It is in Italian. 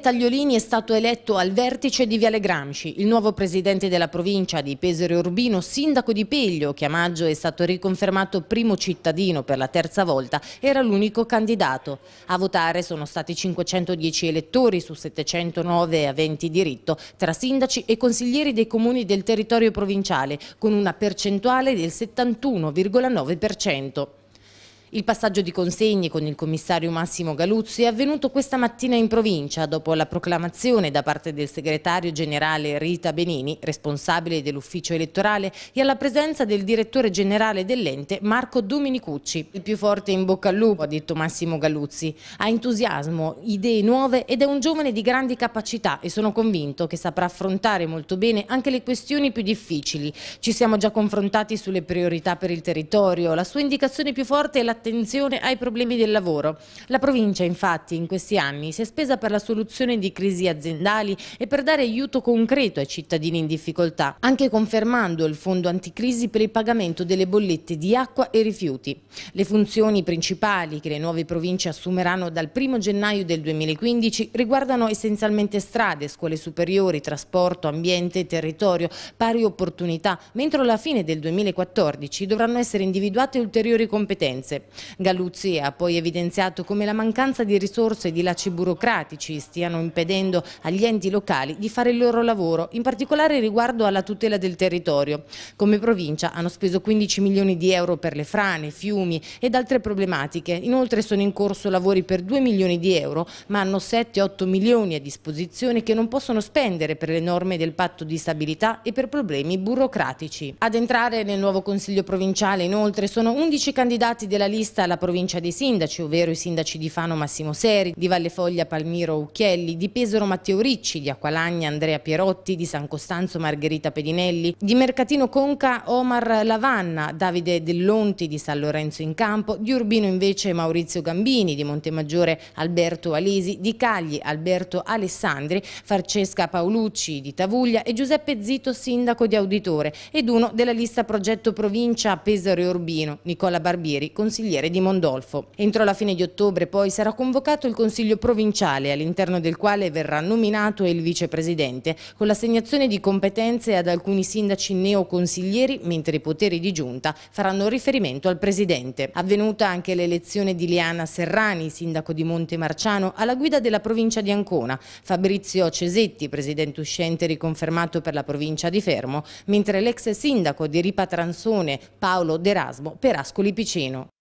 Tagliolini è stato eletto al vertice di Viale Gramsci, il nuovo presidente della provincia di Pesaro Urbino, sindaco di Peglio, che a maggio è stato riconfermato primo cittadino per la terza volta, era l'unico candidato. A votare sono stati 510 elettori su 709 aventi diritto, tra sindaci e consiglieri dei comuni del territorio provinciale, con una percentuale del 71,9%. Il passaggio di consegne con il commissario Massimo Galuzzi è avvenuto questa mattina in provincia dopo la proclamazione da parte del segretario generale Rita Benini, responsabile dell'ufficio elettorale, e alla presenza del direttore generale dell'ente Marco Dominicucci. Il più forte in bocca al lupo, ha detto Massimo Galuzzi. Ha entusiasmo, idee nuove ed è un giovane di grandi capacità e sono convinto che saprà affrontare molto bene anche le questioni più difficili. Ci siamo già confrontati sulle priorità per il territorio, la sua indicazione più forte è la attenzione ai problemi del lavoro. La provincia infatti in questi anni si è spesa per la soluzione di crisi aziendali e per dare aiuto concreto ai cittadini in difficoltà, anche confermando il fondo anticrisi per il pagamento delle bollette di acqua e rifiuti. Le funzioni principali che le nuove province assumeranno dal 1 gennaio del 2015 riguardano essenzialmente strade, scuole superiori, trasporto, ambiente, territorio, pari opportunità, mentre alla fine del 2014 dovranno essere individuate ulteriori competenze. Galluzzi ha poi evidenziato come la mancanza di risorse e di lacci burocratici stiano impedendo agli enti locali di fare il loro lavoro, in particolare riguardo alla tutela del territorio. Come provincia hanno speso 15 milioni di euro per le frane, fiumi ed altre problematiche. Inoltre sono in corso lavori per 2 milioni di euro, ma hanno 7-8 milioni a disposizione che non possono spendere per le norme del patto di stabilità e per problemi burocratici. Ad entrare nel nuovo Consiglio provinciale inoltre sono 11 candidati della lista lista la provincia dei sindaci, ovvero i sindaci di Fano Massimo Seri, di Valle Foglia Palmiro Ucchielli, di Pesaro Matteo Ricci, di Acqualagna Andrea Pierotti, di San Costanzo Margherita Pedinelli, di Mercatino Conca Omar Lavanna, Davide Dell'Onti di San Lorenzo in Campo, di Urbino invece Maurizio Gambini, di Montemaggiore Alberto Alesi, di Cagli Alberto Alessandri, Francesca Paolucci di Tavuglia e Giuseppe Zito sindaco di Auditore ed uno della lista progetto provincia Pesaro e Urbino, Nicola Barbieri, consigliere Cavaliere di Mondolfo. Entro la fine di ottobre poi sarà convocato il Consiglio provinciale all'interno del quale verrà nominato il vicepresidente con l'assegnazione di competenze ad alcuni sindaci neoconsiglieri mentre i poteri di giunta faranno riferimento al presidente. Avvenuta anche l'elezione di Liana Serrani, sindaco di Montemarciano, alla guida della provincia di Ancona, Fabrizio Cesetti, presidente uscente riconfermato per la provincia di Fermo, mentre l'ex sindaco di Ripatranzone, Paolo D'Erasmo, per Ascoli Piceno.